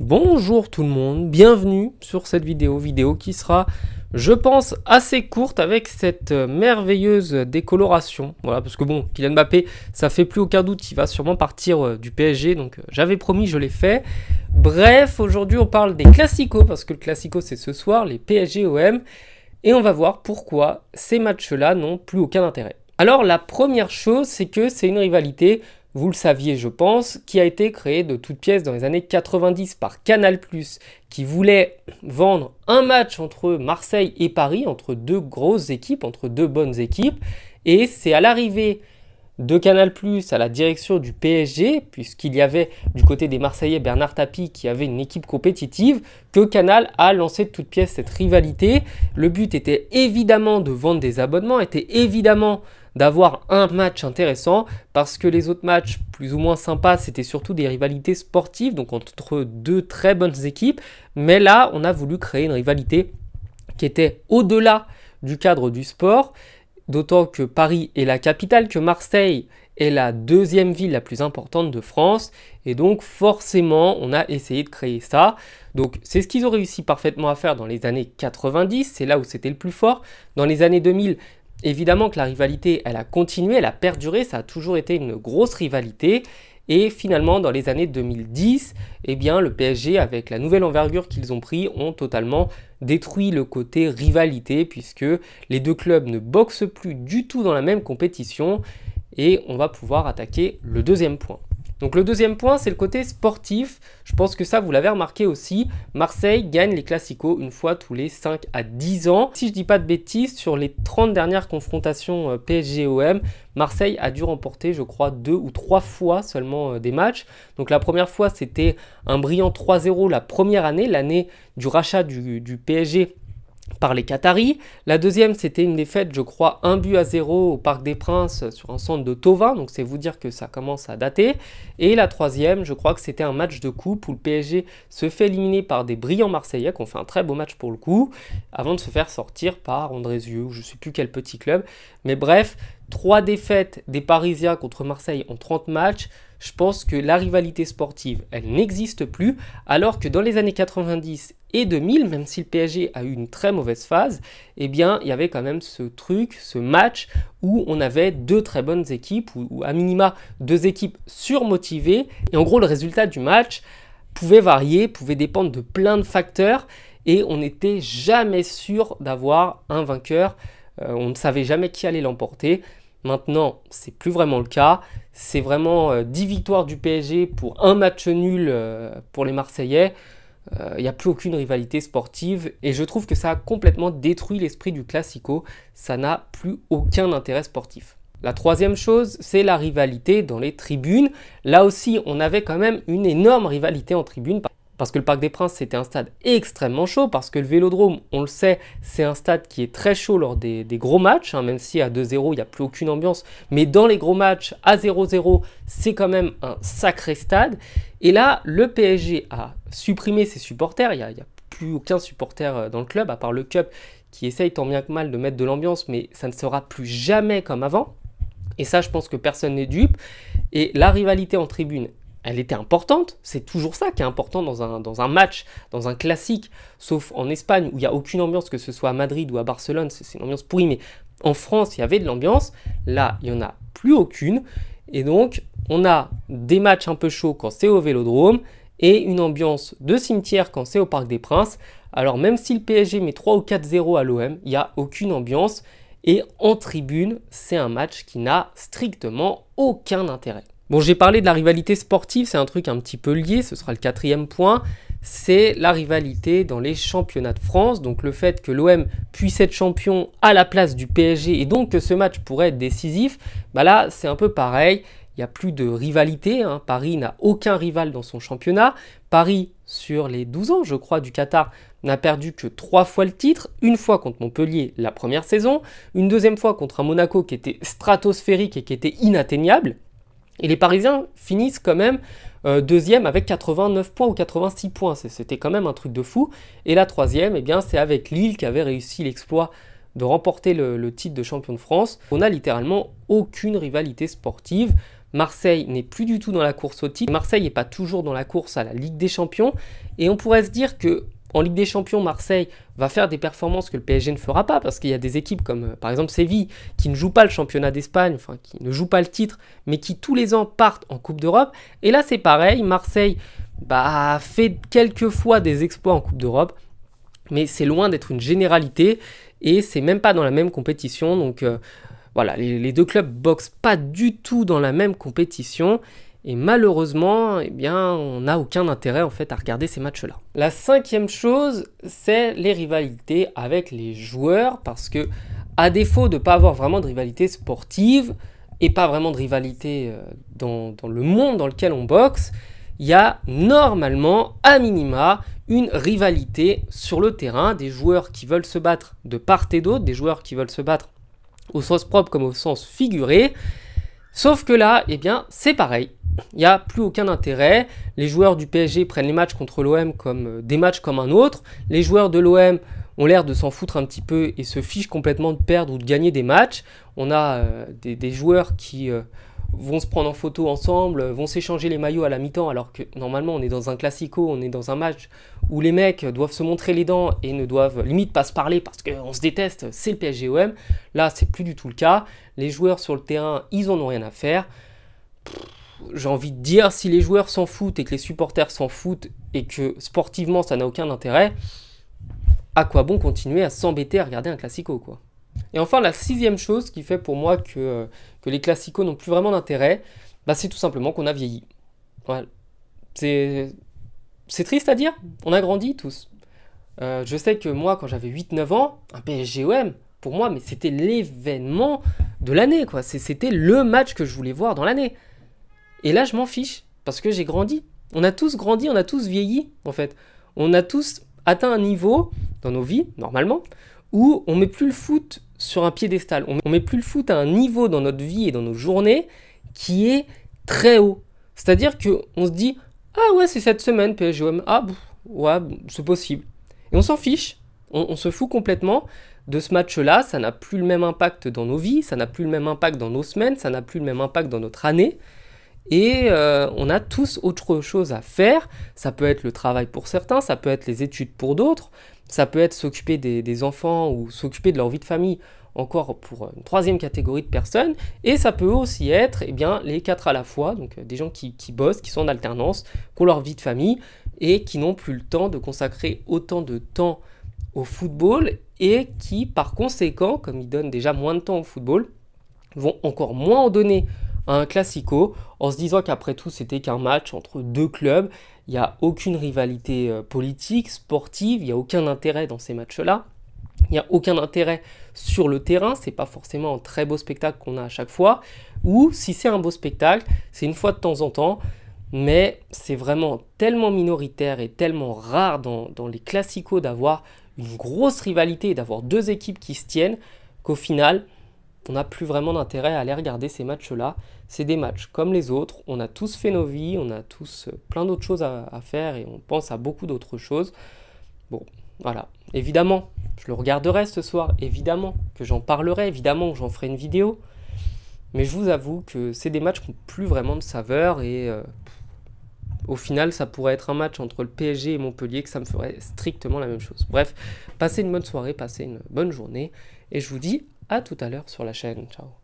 Bonjour tout le monde, bienvenue sur cette vidéo, vidéo qui sera, je pense, assez courte avec cette euh, merveilleuse décoloration. Voilà, parce que bon, Kylian Mbappé, ça fait plus aucun doute, il va sûrement partir euh, du PSG, donc euh, j'avais promis, je l'ai fait. Bref, aujourd'hui on parle des classicos, parce que le classico c'est ce soir, les PSG-OM, et on va voir pourquoi ces matchs-là n'ont plus aucun intérêt. Alors la première chose, c'est que c'est une rivalité vous le saviez je pense, qui a été créé de toutes pièces dans les années 90 par Canal+, qui voulait vendre un match entre Marseille et Paris, entre deux grosses équipes, entre deux bonnes équipes, et c'est à l'arrivée de Canal+, à la direction du PSG, puisqu'il y avait du côté des Marseillais Bernard Tapie qui avait une équipe compétitive, que Canal a lancé de toutes pièces cette rivalité. Le but était évidemment de vendre des abonnements, était évidemment d'avoir un match intéressant parce que les autres matchs plus ou moins sympas, c'était surtout des rivalités sportives, donc entre deux très bonnes équipes. Mais là, on a voulu créer une rivalité qui était au-delà du cadre du sport, d'autant que Paris est la capitale, que Marseille est la deuxième ville la plus importante de France, et donc forcément on a essayé de créer ça. Donc c'est ce qu'ils ont réussi parfaitement à faire dans les années 90, c'est là où c'était le plus fort. Dans les années 2000, Évidemment que la rivalité, elle a continué, elle a perduré, ça a toujours été une grosse rivalité. Et finalement, dans les années 2010, eh bien, le PSG, avec la nouvelle envergure qu'ils ont pris, ont totalement détruit le côté rivalité, puisque les deux clubs ne boxent plus du tout dans la même compétition. Et on va pouvoir attaquer le deuxième point. Donc le deuxième point, c'est le côté sportif. Je pense que ça, vous l'avez remarqué aussi. Marseille gagne les classicaux une fois tous les 5 à 10 ans. Si je dis pas de bêtises, sur les 30 dernières confrontations euh, PSG-OM, Marseille a dû remporter, je crois, deux ou trois fois seulement euh, des matchs. Donc la première fois, c'était un brillant 3-0 la première année, l'année du rachat du, du PSG par les Qataris. La deuxième, c'était une défaite, je crois, un but à zéro au Parc des Princes sur un centre de Tovin, donc c'est vous dire que ça commence à dater. Et la troisième, je crois que c'était un match de coupe où le PSG se fait éliminer par des brillants Marseillais, qui ont fait un très beau match pour le coup, avant de se faire sortir par Andrézieux ou je ne sais plus quel petit club. Mais bref, trois défaites des Parisiens contre Marseille en 30 matchs. Je pense que la rivalité sportive, elle n'existe plus, alors que dans les années 90 et 2000, même si le PSG a eu une très mauvaise phase, eh bien, il y avait quand même ce truc, ce match où on avait deux très bonnes équipes, ou, à minima deux équipes surmotivées. Et en gros, le résultat du match pouvait varier, pouvait dépendre de plein de facteurs, et on n'était jamais sûr d'avoir un vainqueur. Euh, on ne savait jamais qui allait l'emporter. Maintenant, c'est plus vraiment le cas. C'est vraiment 10 euh, victoires du PSG pour un match nul euh, pour les Marseillais. Il euh, n'y a plus aucune rivalité sportive et je trouve que ça a complètement détruit l'esprit du Classico. Ça n'a plus aucun intérêt sportif. La troisième chose, c'est la rivalité dans les tribunes. Là aussi, on avait quand même une énorme rivalité en tribune parce que le Parc des Princes, c'était un stade extrêmement chaud, parce que le Vélodrome, on le sait, c'est un stade qui est très chaud lors des, gros matchs, hein, même si à 2-0, il n'y a plus aucune ambiance, mais dans les gros matchs, à 0-0, c'est quand même un sacré stade. Et là, le PSG a supprimé ses supporters, il n'y a, a plus aucun supporter euh, dans le club, à part le Cup, qui essaye tant bien que mal de mettre de l'ambiance, mais ça ne sera plus jamais comme avant. Et ça, je pense que personne n'est dupe. Et la rivalité en tribune elle était importante. C'est toujours ça qui est important dans un, dans un match, dans un classique. Sauf en Espagne, où il n'y a aucune ambiance, que ce soit à Madrid ou à Barcelone, c'est une ambiance pourrie. Mais en France, il y avait de l'ambiance. Là, il n'y en a plus aucune. Et donc, on a des matchs un peu chauds quand c'est au Vélodrome et une ambiance de cimetière quand c'est au Parc des Princes. Alors même si le PSG met 3 ou 4-0 à l'OM, il n'y a aucune ambiance. Et en tribune, c'est un match qui n'a strictement aucun intérêt. Bon, j'ai parlé de la rivalité sportive, c'est un truc un petit peu lié, ce sera le quatrième point. C'est la rivalité dans les championnats de France. Donc le fait que l'OM puisse être champion à la place du PSG et donc que ce match pourrait être décisif, bah là c'est un peu pareil. Il n'y a plus de rivalité. Hein. Paris n'a aucun rival dans son championnat. Paris, sur les 12 ans, je crois, du Qatar, n'a perdu que trois fois le titre. Une fois contre Montpellier la première saison, une deuxième fois contre un Monaco qui était stratosphérique et qui était inatteignable et les Parisiens finissent quand même euh, deuxième avec 89 points ou 86 points. C'était quand même un truc de fou. Et la troisième, eh bien, c'est avec Lille qui avait réussi l'exploit de remporter le, le, titre de champion de France. On n'a littéralement aucune rivalité sportive. Marseille n'est plus du tout dans la course au titre. Marseille n'est pas toujours dans la course à la Ligue des Champions. Et on pourrait se dire que en Ligue des Champions, Marseille va faire des performances que le PSG ne fera pas parce qu'il y a des équipes comme euh, par exemple Séville qui ne jouent pas le championnat d'Espagne, enfin qui ne jouent pas le titre, mais qui tous les ans partent en Coupe d'Europe. Et là, c'est pareil. Marseille bah, fait quelques fois des exploits en Coupe d'Europe, mais c'est loin d'être une généralité et c'est même pas dans la même compétition. Donc euh, voilà, les, les deux clubs boxent pas du tout dans la même compétition. Et malheureusement, eh bien, on n'a aucun intérêt en fait à regarder ces matchs-là. La cinquième chose, c'est les rivalités avec les joueurs, parce que à défaut de ne pas avoir vraiment de rivalité sportive et pas vraiment de rivalité euh, dans, dans le monde dans lequel on boxe, il y a normalement, à minima, une rivalité sur le terrain, des joueurs qui veulent se battre de part et d'autre, des joueurs qui veulent se battre au sens propre comme au sens figuré. Sauf que là, eh bien, c'est pareil il n'y a plus aucun intérêt. Les joueurs du PSG prennent les matchs contre l'OM comme euh, des matchs comme un autre. Les joueurs de l'OM ont l'air de s'en foutre un petit peu et se fichent complètement de perdre ou de gagner des matchs. On a euh, des, joueurs qui euh, vont se prendre en photo ensemble, vont s'échanger les maillots à la mi-temps, alors que normalement on est dans un classico, on est dans un match où les mecs doivent se montrer les dents et ne doivent limite pas se parler parce qu'on se déteste, c'est le PSG-OM. Là, c'est plus du tout le cas. Les joueurs sur le terrain, ils en ont rien à faire. Pfff j'ai envie de dire, si les joueurs s'en foutent et que les supporters s'en foutent et que sportivement ça n'a aucun intérêt, à quoi bon continuer à s'embêter à regarder un classico quoi Et enfin, la sixième chose qui fait pour moi que, euh, que les classicos n'ont plus vraiment d'intérêt, bah, c'est tout simplement qu'on a vieilli. C'est triste à dire, on a grandi tous. Euh, je sais que moi, quand j'avais 8-9 ans, un PSGOM, pour moi, mais c'était l'événement de l'année, quoi. C'était le match que je voulais voir dans l'année. Et là, je m'en fiche, parce que j'ai grandi. On a tous grandi, on a tous vieilli, en fait. On a tous atteint un niveau dans nos vies, normalement, où on met plus le foot sur un piédestal. On met plus le foot à un niveau dans notre vie et dans nos journées qui est très haut. C'est-à-dire qu'on se dit Ah ouais, c'est cette semaine, PSGOM. Ah, ouais, c'est possible. Et on s'en fiche. on, se fout complètement de ce match-là. Ça n'a plus le même impact dans nos vies, ça n'a plus le même impact dans nos semaines, ça n'a plus le même impact dans notre année et euh, on a tous autre chose à faire. Ça peut être le travail pour certains, ça peut être les études pour d'autres, ça peut être s'occuper des, enfants ou s'occuper de leur vie de famille encore pour une troisième catégorie de personnes, et ça peut aussi être eh bien, les quatre à la fois, donc euh, des gens qui, bossent, qui sont en alternance, qui ont leur vie de famille, et qui n'ont plus le temps de consacrer autant de temps au football, et qui par conséquent, comme ils donnent déjà moins de temps au football, vont encore moins en donner un classico en se disant qu'après tout c'était qu'un match entre deux clubs, il n'y a aucune rivalité euh, politique, sportive, il n'y a aucun intérêt dans ces matchs-là. Il n'y a aucun intérêt sur le terrain, c'est pas forcément un très beau spectacle qu'on a à chaque fois, ou si c'est un beau spectacle, c'est une fois de temps en temps, mais c'est vraiment tellement minoritaire et tellement rare dans, dans les classicos d'avoir une grosse rivalité et d'avoir deux équipes qui se tiennent qu'au final, on n'a plus vraiment d'intérêt à aller regarder ces matchs-là. C'est des matchs comme les autres, on a tous fait nos vies, on a tous euh, plein d'autres choses à, faire et on pense à beaucoup d'autres choses. Bon, voilà. Évidemment, je le regarderai ce soir, évidemment que j'en parlerai, évidemment que j'en ferai une vidéo. Mais je vous avoue que c'est des matchs qui n'ont plus vraiment de saveur et euh, au final, ça pourrait être un match entre le PSG et Montpellier que ça me ferait strictement la même chose. Bref, passez une bonne soirée, passez une bonne journée et je vous dis à tout à l'heure sur la chaîne. Ciao.